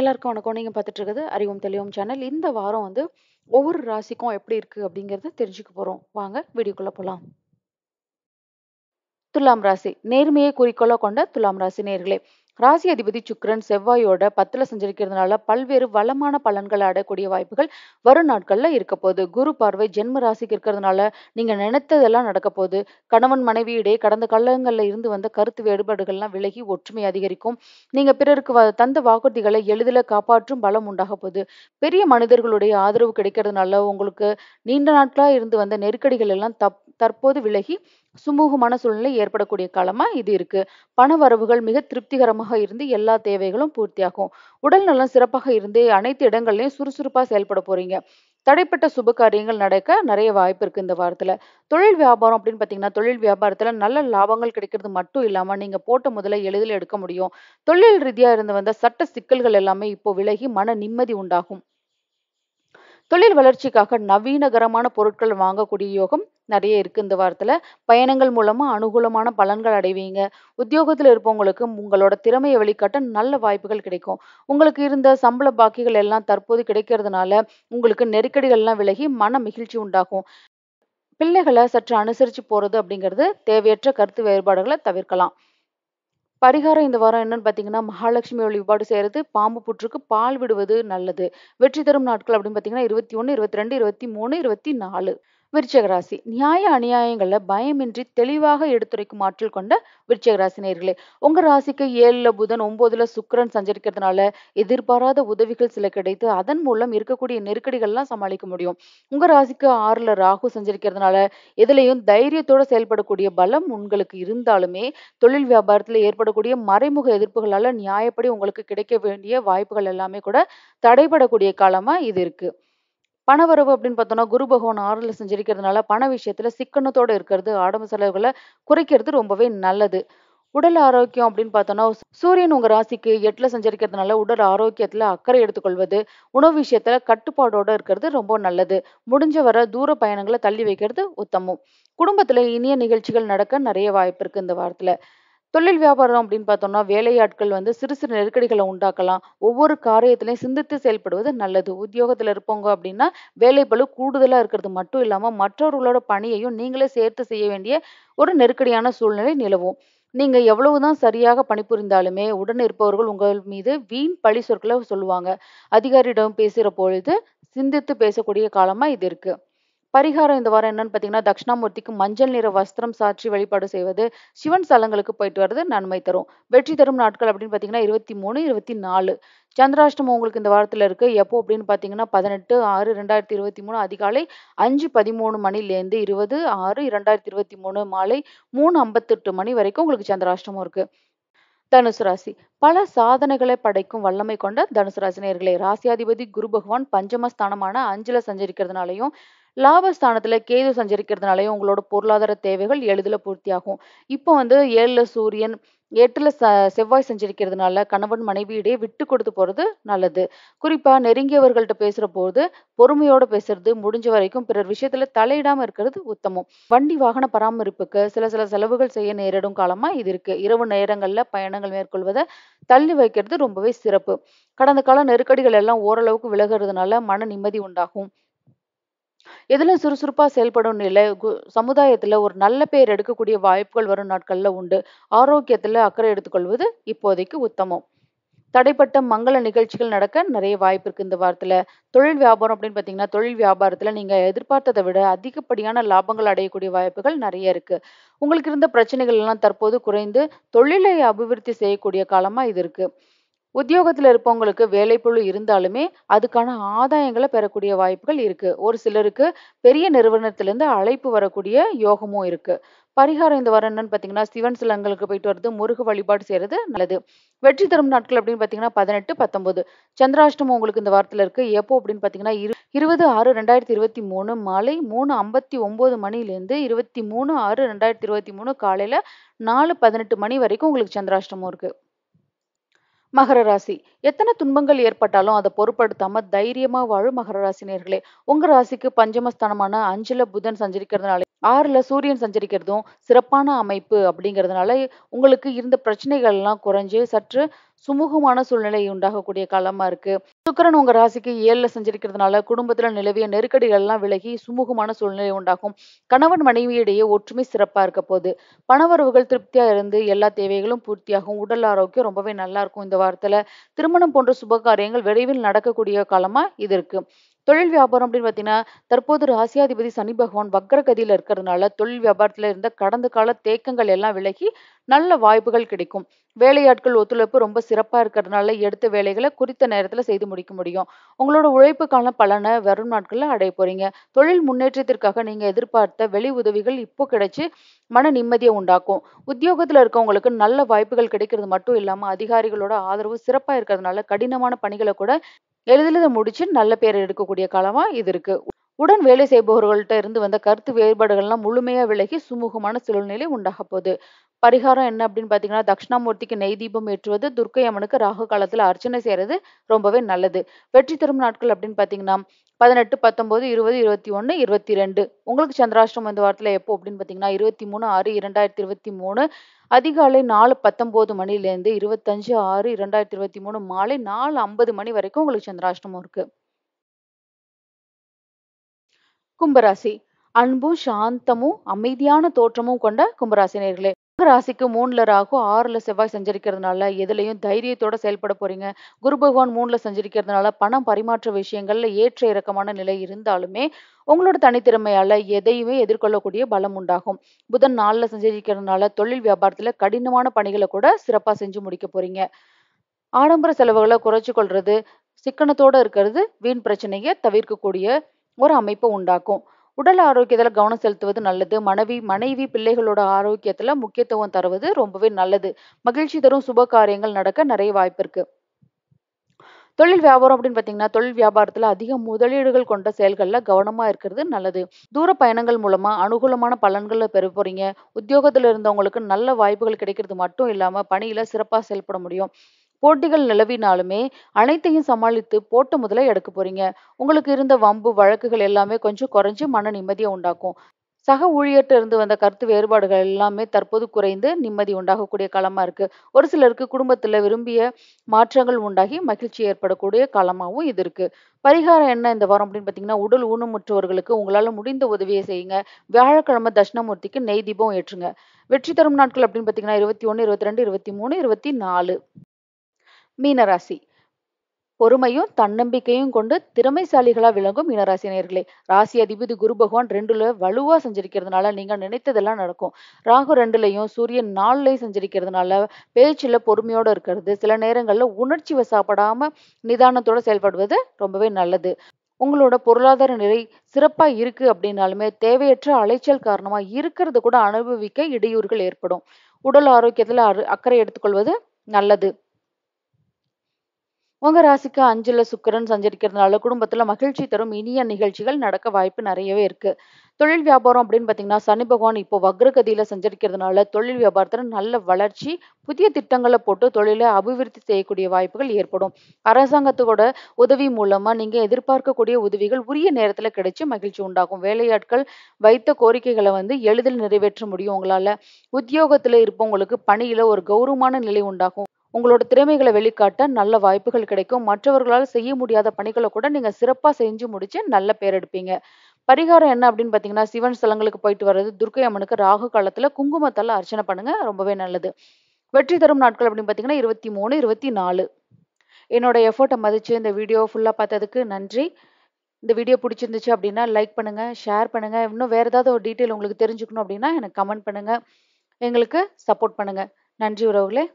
எல்லாருக்கும் வணக்கம் நீங்கள் பார்த்துட்டு இருக்குது அறிவும் தெளிவும் சேனல் இந்த வாரம் வந்து ஒவ்வொரு ராசிக்கும் எப்படி இருக்குது அப்படிங்கிறத தெரிஞ்சுக்க போகிறோம் வாங்க வீடியோக்குள்ளே போகலாம் துலாம் ராசி நேர்மையை குறிக்கோள கொண்ட துலாம் ராசி நேர்களே ராசி அதிபதி சுக்ரன் செவ்வாயோட பத்துல செஞ்சிருக்கிறதுனால பல்வேறு வளமான பலன்களை அடையக்கூடிய வாய்ப்புகள் வரும் நாட்கள்ல இருக்க போகுது குரு பார்வை ஜென்ம ராசிக்கு இருக்கிறதுனால நீங்க நினைத்ததெல்லாம் நடக்க போகுது கணவன் மனைவி இடையே கடந்த காலங்களில் இருந்து வந்த கருத்து வேறுபாடுகள்லாம் விலகி ஒற்றுமை அதிகரிக்கும் நீங்க பிறருக்கு தந்த வாக்குறுதிகளை எளிதில் காப்பாற்றும் பலம் உண்டாக போகுது பெரிய மனிதர்களுடைய ஆதரவு கிடைக்கிறதுனால உங்களுக்கு நீண்ட நாட்களா இருந்து வந்த நெருக்கடிகள் எல்லாம் தப் தற்போது விலகி சுமூகமான சூழ்நிலை ஏற்படக்கூடிய காலமா இது இருக்கு பண வரவுகள் மிக திருப்திகரமாக இருந்து எல்லா தேவைகளும் பூர்த்தியாகும் உடல் நலம் சிறப்பாக இருந்து அனைத்து இடங்கள்லயும் சுறுசுறுப்பா செயல்பட போறீங்க தடைப்பட்ட சுப காரியங்கள் நடக்க நிறைய வாய்ப்பு இருக்கு இந்த வாரத்துல தொழில் வியாபாரம் அப்படின்னு பாத்தீங்கன்னா தொழில் வியாபாரத்துல நல்ல லாபங்கள் கிடைக்கிறது மட்டும் இல்லாம நீங்க போட்ட முதல எளிதில் எடுக்க முடியும் தொழில் ரீதியா இருந்து வந்த சட்ட சிக்கல்கள் எல்லாமே இப்போ விலகி மன நிம்மதி உண்டாகும் தொழில் வளர்ச்சிக்காக நவீனகரமான பொருட்கள் வாங்கக்கூடிய யோகம் நிறைய இருக்கு இந்த வாரத்துல பயணங்கள் மூலமா அனுகூலமான பலன்கள் அடைவீங்க உத்தியோகத்தில் இருப்பவங்களுக்கு உங்களோட திறமையை வெளிக்காட்ட நல்ல வாய்ப்புகள் கிடைக்கும் உங்களுக்கு இருந்த சம்பள பாக்கிகள் எல்லாம் தற்போது கிடைக்கிறதுனால உங்களுக்கு நெருக்கடிகள் எல்லாம் விலகி மன மகிழ்ச்சி உண்டாகும் பிள்ளைகளை சற்று அனுசரிச்சு போறது அப்படிங்கிறது தேவையற்ற கருத்து வேறுபாடுகளை தவிர்க்கலாம் பரிகாரம் இந்த வாரம் என்னன்னு பார்த்தீங்கன்னா மகாலட்சுமி வழிபாடு செய்கிறது பாம்பு புற்றுக்கு பால் விடுவது நல்லது வெற்றி தரும் நாட்கள் அப்படின்னு பார்த்தீங்கன்னா இருபத்தி ஒன்று இருபத்தி ரெண்டு இருபத்தி மூணு இருபத்தி நாலு விருச்சகராசி நியாய அநியாயங்களை பயமின்றி தெளிவாக எடுத்துரைக்கும் ஆற்றல் கொண்ட விருச்சகராசி நேர்களே உங்க ராசிக்கு ஏழுல புதன் ஒன்பதுல சுக்கரன் சஞ்சரிக்கிறதுனால எதிர்பாராத உதவிகள் சில கிடைத்து அதன் மூலம் இருக்கக்கூடிய நெருக்கடிகள்லாம் சமாளிக்க முடியும் உங்க ராசிக்கு ஆறுல ராகு சஞ்சரிக்கிறதுனால எதுலையும் தைரியத்தோட செயல்படக்கூடிய பலம் உங்களுக்கு இருந்தாலுமே தொழில் வியாபாரத்தில் ஏற்படக்கூடிய மறைமுக எதிர்ப்புகளால நியாயப்படி உங்களுக்கு கிடைக்க வேண்டிய வாய்ப்புகள் எல்லாமே கூட தடைபடக்கூடிய காலமா இது இருக்கு பணவரவு அப்படின்னு பார்த்தோம்னா குரு பகவான் ஆறுல செஞ்சிருக்கிறதுனால பண விஷயத்துல சிக்கனத்தோட இருக்கிறது ஆடம்பு செலவுகளை குறைக்கிறது ரொம்பவே நல்லது உடல் ஆரோக்கியம் அப்படின்னு பார்த்தோம்னா சூரியன் உங்க ராசிக்கு எட்டுல செஞ்சிருக்கிறதுனால உடல் ஆரோக்கியத்துல அக்கறை எடுத்துக்கொள்வது உணவு விஷயத்துல கட்டுப்பாடோட இருக்கிறது ரொம்ப நல்லது முடிஞ்ச வர தூர பயணங்களை தள்ளி வைக்கிறது உத்தமம் குடும்பத்துல இனிய நிகழ்ச்சிகள் நடக்க நிறைய வாய்ப்பு இருக்கு இந்த வாரத்துல தொழில் வியாபாரம் அப்படின்னு பார்த்தோம்னா வேலையாட்கள் வந்து சிறு சிறு நெருக்கடிகளை உண்டாக்கலாம் ஒவ்வொரு காரியத்திலையும் சிந்தித்து செயல்படுவது நல்லது உத்தியோகத்தில் இருப்பவங்க அப்படின்னா வேலைப்பளு கூடுதலாக இருக்கிறது மட்டும் இல்லாமல் மற்றவர்களோட பணியையும் நீங்களே சேர்த்து செய்ய வேண்டிய ஒரு நெருக்கடியான சூழ்நிலை நிலவும் நீங்கள் எவ்வளவுதான் சரியாக பணிபுரிந்தாலுமே உடன் இருப்பவர்கள் உங்கள் மீது வீண் பழி சொற்களை சொல்லுவாங்க அதிகாரியிடம் பேசுகிற பொழுது சிந்தித்து பேசக்கூடிய காலமாக இது இருக்குது பரிகாரம் இந்த வாரம் என்னன்னு பார்த்தீங்கன்னா தட்சிணாமூர்த்திக்கு மஞ்சள் நிற வஸ்திரம் சாற்றி வழிபாடு செய்வது சிவன் சலங்களுக்கு போயிட்டு வர்றது நன்மை தரும் வெற்றி தரும் நாட்கள் அப்படின்னு பார்த்தீங்கன்னா இருபத்தி மூணு இருபத்தி நாலு சந்திராஷ்டமம் உங்களுக்கு இந்த வாரத்தில் இருக்கு எப்போ அப்படின்னு பார்த்தீங்கன்னா பதினெட்டு ஆறு ரெண்டாயிரத்தி இருபத்தி மூணு அதிகாலை அஞ்சு பதிமூணு மணிலேருந்து இருபது ஆறு இரண்டாயிரத்தி இருபத்தி மூணு மாலை மூணு ஐம்பத்தெட்டு மணி வரைக்கும் உங்களுக்கு சந்திராஷ்டமம் இருக்கு தனுசு ராசி பல சாதனைகளை படைக்கும் வல்லமை கொண்ட தனுசு ராசினியர்களே ராசியாதிபதி குரு பகவான் பஞ்சமஸ்தானமான அஞ்சுல சஞ்சரிக்கிறதுனாலையும் லாபஸ்தானத்தில் கேது சஞ்சரிக்கிறதுனாலயும் உங்களோட பொருளாதார தேவைகள் எளிதில் பூர்த்தியாகும் இப்போ வந்து ஏழில் சூரியன் எட்டுல ச செவ்வாய் சஞ்சரிக்கிறதுனால கணவன் மனைவியிடையே விட்டு கொடுத்து போறது நல்லது குறிப்பா நெருங்கியவர்கள்ட்ட பேசுற போது பொறுமையோட பேசுறது முடிஞ்ச வரைக்கும் பிறர் விஷயத்துல தலையிடாம இருக்கிறது உத்தமம் வண்டி வாகன பராமரிப்புக்கு சில சில செலவுகள் செய்ய நேரிடும் காலமா இது இருக்கு இரவு நேரங்கள்ல பயணங்கள் மேற்கொள்வதை தள்ளி வைக்கிறது ரொம்பவே சிறப்பு கடந்த கால நெருக்கடிகள் எல்லாம் ஓரளவுக்கு விலகிறதுனால மன நிம்மதி உண்டாகும் எதுல சுறுசுறுப்பா செயல்படும்னு இல்ல சமுதாயத்துல ஒரு நல்ல பேர் எடுக்கக்கூடிய வாய்ப்புகள் வரும் நாட்கள்ல உண்டு. ஆரோக்கியத்துல அக்கறை எடுத்துக்கொள்வது இப்போதைக்கு உத்தமம். தடைப்பட்ட மங்கள நிகழ்ச்சிகள் நடக்க நிறைய வாய்ப்பு இருக்கு இந்த வாரத்துல. தொழில் வியாபாரம் அப்படின்னு பாத்தீங்கன்னா தொழில் வியாபாரத்துல நீங்க எதிர்பார்த்ததை விட அதிகப்படியான லாபங்கள் அடையக்கூடிய வாய்ப்புகள் நிறைய இருக்கு. உங்களுக்கு இருந்த பிரச்சனைகள் எல்லாம் தற்போது குறைந்து தொழிலை அபிவிருத்தி செய்யக்கூடிய காலமா இது இருக்கு. உத்தியோகத்தில் இருப்பவங்களுக்கு வேலைப்புழு இருந்தாலுமே அதுக்கான ஆதாயங்களை பெறக்கூடிய வாய்ப்புகள் இருக்கு ஒரு சிலருக்கு பெரிய நிறுவனத்திலேருந்து அழைப்பு வரக்கூடிய யோகமும் இருக்கு பரிகாரம் இந்த வாரம் என்னன்னு பார்த்தீங்கன்னா சிவன் சிலங்களுக்கு போயிட்டு வருது முருக வழிபாடு செய்யறது நல்லது வெற்றி தரும் நாட்கள் அப்படின்னு பார்த்தீங்கன்னா பதினெட்டு பத்தொன்பது சந்திராஷ்டமம் உங்களுக்கு இந்த வாரத்தில் இருக்கு எப்போ அப்படின்னு பார்த்தீங்கன்னா இரு இருபது ஆறு ரெண்டாயிரத்தி இருபத்தி மூணு மாலை மூணு ஐம்பத்தி ஒன்பது மணிலேருந்து இருபத்தி மூணு ஆறு ரெண்டாயிரத்தி இருபத்தி மூணு காலையில் நாலு பதினெட்டு மணி வரைக்கும் உங்களுக்கு சந்திராஷ்டமம் இருக்கு மகர ராசி எத்தனை துன்பங்கள் ஏற்பட்டாலும் அதை பொருட்படுத்தாம தைரியமா வாழும் மகர ராசினியர்களே உங்க ராசிக்கு பஞ்சமஸ்தானமான அஞ்சுல புதன் சஞ்சரிக்கிறதுனால ஆறுல சூரியன் சஞ்சரிக்கிறதும் சிறப்பான அமைப்பு அப்படிங்கிறதுனால உங்களுக்கு இருந்த பிரச்சனைகள் எல்லாம் குறைஞ்சு சற்று சுமூகமான சூழ்நிலை உண்டாகக்கூடிய காலமா இருக்கு சுக்கரன் உங்க ராசிக்கு ஏழுல செஞ்சிருக்கிறதுனால குடும்பத்துல நிலவிய நெருக்கடிகள் எல்லாம் விலகி சுமூகமான சூழ்நிலை உண்டாகும் கணவன் மனைவியிடையே ஒற்றுமை சிறப்பா இருக்க போகுது பணவரவுகள் திருப்தியா இருந்து எல்லா தேவைகளும் பூர்த்தியாகும் உடல் ஆரோக்கியம் ரொம்பவே நல்லா இருக்கும் இந்த வாரத்துல திருமணம் போன்ற சுப காரியங்கள் விரைவில் நடக்கக்கூடிய காலமா இது இருக்கு தொழில் வியாபாரம் அப்படின்னு பார்த்தீங்கன்னா தற்போது ராசியாதிபதி சனி பகவான் வக்ரகதியில் இருக்கிறதுனால தொழில் வியாபாரத்தில் இருந்த கடந்த கால தேக்கங்கள் எல்லாம் விலகி நல்ல வாய்ப்புகள் கிடைக்கும் வேலையாட்கள் ஒத்துழைப்பு ரொம்ப சிறப்பாக இருக்கிறதுனால எடுத்த வேலைகளை குறித்த நேரத்தில் செய்து முடிக்க முடியும் உங்களோட உழைப்புக்கான பலனை வரும் நாட்களில் அடைய போறீங்க தொழில் முன்னேற்றத்திற்காக நீங்கள் எதிர்பார்த்த வெளி உதவிகள் இப்போ கிடைச்சி மன நிம்மதியை உண்டாக்கும் உத்தியோகத்தில் இருக்கவங்களுக்கு நல்ல வாய்ப்புகள் கிடைக்கிறது மட்டும் இல்லாமல் அதிகாரிகளோட ஆதரவு சிறப்பாக இருக்கிறதுனால கடினமான பணிகளை கூட எளிதில் முடிச்சு நல்ல பேர் எடுக்கக்கூடிய காலமாக இது இருக்கு உடன் வேலை செய்பவர்கள்ட்ட இருந்து வந்த கருத்து வேறுபாடுகள்லாம் முழுமையாக விலகி சுமூகமான சூழ்நிலை உண்டாக போகுது பரிகாரம் என்ன அப்படின்னு பார்த்தீங்கன்னா தட்சிணாமூர்த்திக்கு நெய் தீபம் ஏற்றுவது துர்க்கை அம்மனுக்கு ராகு காலத்தில் அர்ச்சனை செய்கிறது ரொம்பவே நல்லது வெற்றி தரும் நாட்கள் அப்படின்னு பார்த்தீங்கன்னா பதினெட்டு பத்தொம்போது இருபது இருபத்தி ஒன்று இருபத்தி ரெண்டு உங்களுக்கு சந்திராஷ்டிரம் இந்த வாரத்தில் எப்போ அப்படின்னு பார்த்தீங்கன்னா இருபத்தி மூணு ஆறு இரண்டாயிரத்தி இருபத்தி மூணு அதிகாலை நாலு பத்தொம்போது மணிலேருந்து இருபத்தஞ்சு ஆறு இரண்டாயிரத்தி இருபத்தி மூணு மாலை நாலு ஐம்பது மணி வரைக்கும் உங்களுக்கு சந்திராஷ்டமம் இருக்கு கும்பராசி அன்பும் சாந்தமும் அமைதியான தோற்றமும் கொண்ட கும்பராசினியர்களே ராசிக்கு மூணுல ராகு ஆறுல செவ்வாய் சஞ்சரிக்கிறதுனால எதுலையும் தைரியத்தோட செயல்பட போறீங்க குரு பகவான் மூணுல சஞ்சரிக்கிறதுனால பணம் பரிமாற்ற விஷயங்கள்ல ஏற்ற இறக்கமான நிலை இருந்தாலுமே உங்களோட தனித்திறமையால எதையுமே எதிர்கொள்ளக்கூடிய பலம் உண்டாகும் புதன் நாளில் சஞ்சரிக்கிறதுனால தொழில் வியாபாரத்துல கடினமான பணிகளை கூட சிறப்பா செஞ்சு முடிக்க போறீங்க ஆடம்பர செலவுகளை குறைச்சு கொள்றது சிக்கனத்தோட இருக்கிறது வீண் பிரச்சனையை தவிர்க்கக்கூடிய ஒரு அமைப்பு உண்டாக்கும் உடல் ஆரோக்கியத்தில் கவனம் செலுத்துவது நல்லது மனைவி மனைவி பிள்ளைகளோட ஆரோக்கியத்தில் முக்கியத்துவம் தருவது ரொம்பவே நல்லது மகிழ்ச்சி தரும் சுப காரியங்கள் நடக்க நிறைய வாய்ப்பு இருக்கு தொழில் வியாபாரம் அப்படின்னு பார்த்தீங்கன்னா தொழில் வியாபாரத்தில் அதிக முதலீடுகள் கொண்ட செயல்களில் கவனமாக இருக்கிறது நல்லது தூர பயணங்கள் மூலமாக அனுகூலமான பலன்களை பெற போகிறீங்க உத்தியோகத்தில் இருந்தவங்களுக்கு நல்ல வாய்ப்புகள் கிடைக்கிறது மட்டும் இல்லாமல் பணியில் சிறப்பாக செயல்பட முடியும் போட்டிகள் நிலவினாலுமே அனைத்தையும் சமாளித்து போட்ட முதல எடுக்க போறீங்க உங்களுக்கு இருந்த வம்பு வழக்குகள் எல்லாமே கொஞ்சம் குறைஞ்சு மன நிம்மதியை உண்டாக்கும் சக ஊழியர்கிட்ட இருந்து வந்த கருத்து வேறுபாடுகள் எல்லாமே தற்போது குறைந்து நிம்மதி உண்டாகக்கூடிய காலமாக இருக்குது ஒரு சிலருக்கு குடும்பத்தில் விரும்பிய மாற்றங்கள் உண்டாகி மகிழ்ச்சி ஏற்படக்கூடிய காலமாகவும் இது இருக்குது பரிகாரம் என்ன இந்த வாரம் அப்படின்னு பார்த்தீங்கன்னா உடல் ஊனமுற்றவர்களுக்கு உங்களால் முடிந்த உதவியை செய்யுங்க வியாழக்கிழமை தட்சிணமூர்த்திக்கு நெய் தீபம் ஏற்றுங்க வெற்றி தரும் நாட்கள் அப்படின்னு பார்த்தீங்கன்னா இருபத்தி ஒன்று இருபத்தி ரெண்டு இருபத்தி மூணு இருபத்தி நாலு மீனராசி பொறுமையும் தன்னம்பிக்கையும் கொண்டு திறமைசாலிகளாக விளங்கும் மீனராசி நேர்களே ராசி அதிபதி குரு பகவான் ரெண்டுல வலுவா செஞ்சிருக்கிறதுனால நீங்க நினைத்ததெல்லாம் நடக்கும் ராகு ரெண்டுலையும் சூரியன் நாளிலையும் செஞ்சிருக்கிறதுனால பேச்சுல பொறுமையோட இருக்கிறது சில நேரங்கள்ல உணர்ச்சி வசாப்படாம நிதானத்தோட செயல்படுவது ரொம்பவே நல்லது உங்களோட பொருளாதார நிலை சிறப்பா இருக்கு அப்படின்னாலுமே தேவையற்ற அலைச்சல் காரணமா இருக்கிறது கூட அனுபவிக்க இடையூறுகள் ஏற்படும் உடல் ஆரோக்கியத்துல அக்கறை எடுத்துக்கொள்வது நல்லது உங்க ராசிக்கு அஞ்சுல சுக்கிரன் சஞ்சரிக்கிறதுனால குடும்பத்துல மகிழ்ச்சி தரும் இனிய நிகழ்ச்சிகள் நடக்க வாய்ப்பு நிறையவே இருக்கு தொழில் வியாபாரம் அப்படின்னு பாத்தீங்கன்னா சனி பகவான் இப்போ வக்ரகதியில சஞ்சரிக்கிறதுனால தொழில் வியாபாரத்துல நல்ல வளர்ச்சி புதிய திட்டங்களை போட்டு தொழிலை அபிவிருத்தி செய்யக்கூடிய வாய்ப்புகள் ஏற்படும் அரசாங்கத்தோட உதவி மூலமா நீங்க எதிர்பார்க்கக்கூடிய உதவிகள் உரிய நேரத்துல கிடைச்சு மகிழ்ச்சி உண்டாகும் வேலையாட்கள் வைத்த கோரிக்கைகளை வந்து எளிதில் நிறைவேற்ற முடியும் உங்களால உத்தியோகத்துல இருப்பவங்களுக்கு பணியில ஒரு கௌரவமான நிலை உண்டாகும் உங்களோட திறமைகளை வெளிக்காட்ட நல்ல வாய்ப்புகள் கிடைக்கும் மற்றவர்களால் செய்ய முடியாத பணிகளை கூட நீங்கள் சிறப்பாக செஞ்சு முடிச்சு நல்ல பேர் எடுப்பீங்க பரிகாரம் என்ன அப்படின்னு பார்த்தீங்கன்னா சிவன் ஸ்தலங்களுக்கு போயிட்டு வர்றது துர்க்கை அம்மனுக்கு ராகு காலத்தில் குங்குமத்தால அர்ச்சனை பண்ணுங்க ரொம்பவே நல்லது வெற்றி தரும் நாட்கள் அப்படின்னு பார்த்தீங்கன்னா இருபத்தி மூணு இருபத்தி நாலு என்னோட எஃபர்ட்டை மதித்து இந்த வீடியோ ஃபுல்லாக பார்த்ததுக்கு நன்றி இந்த வீடியோ பிடிச்சிருந்துச்சு அப்படின்னா லைக் பண்ணுங்கள் ஷேர் பண்ணுங்க இன்னும் வேறு ஏதாவது ஒரு டீட்டெயில் உங்களுக்கு தெரிஞ்சுக்கணும் அப்படின்னா எனக்கு கமெண்ட் பண்ணுங்கள் எங்களுக்கு சப்போர்ட் பண்ணுங்கள் நன்றி உறவுகளே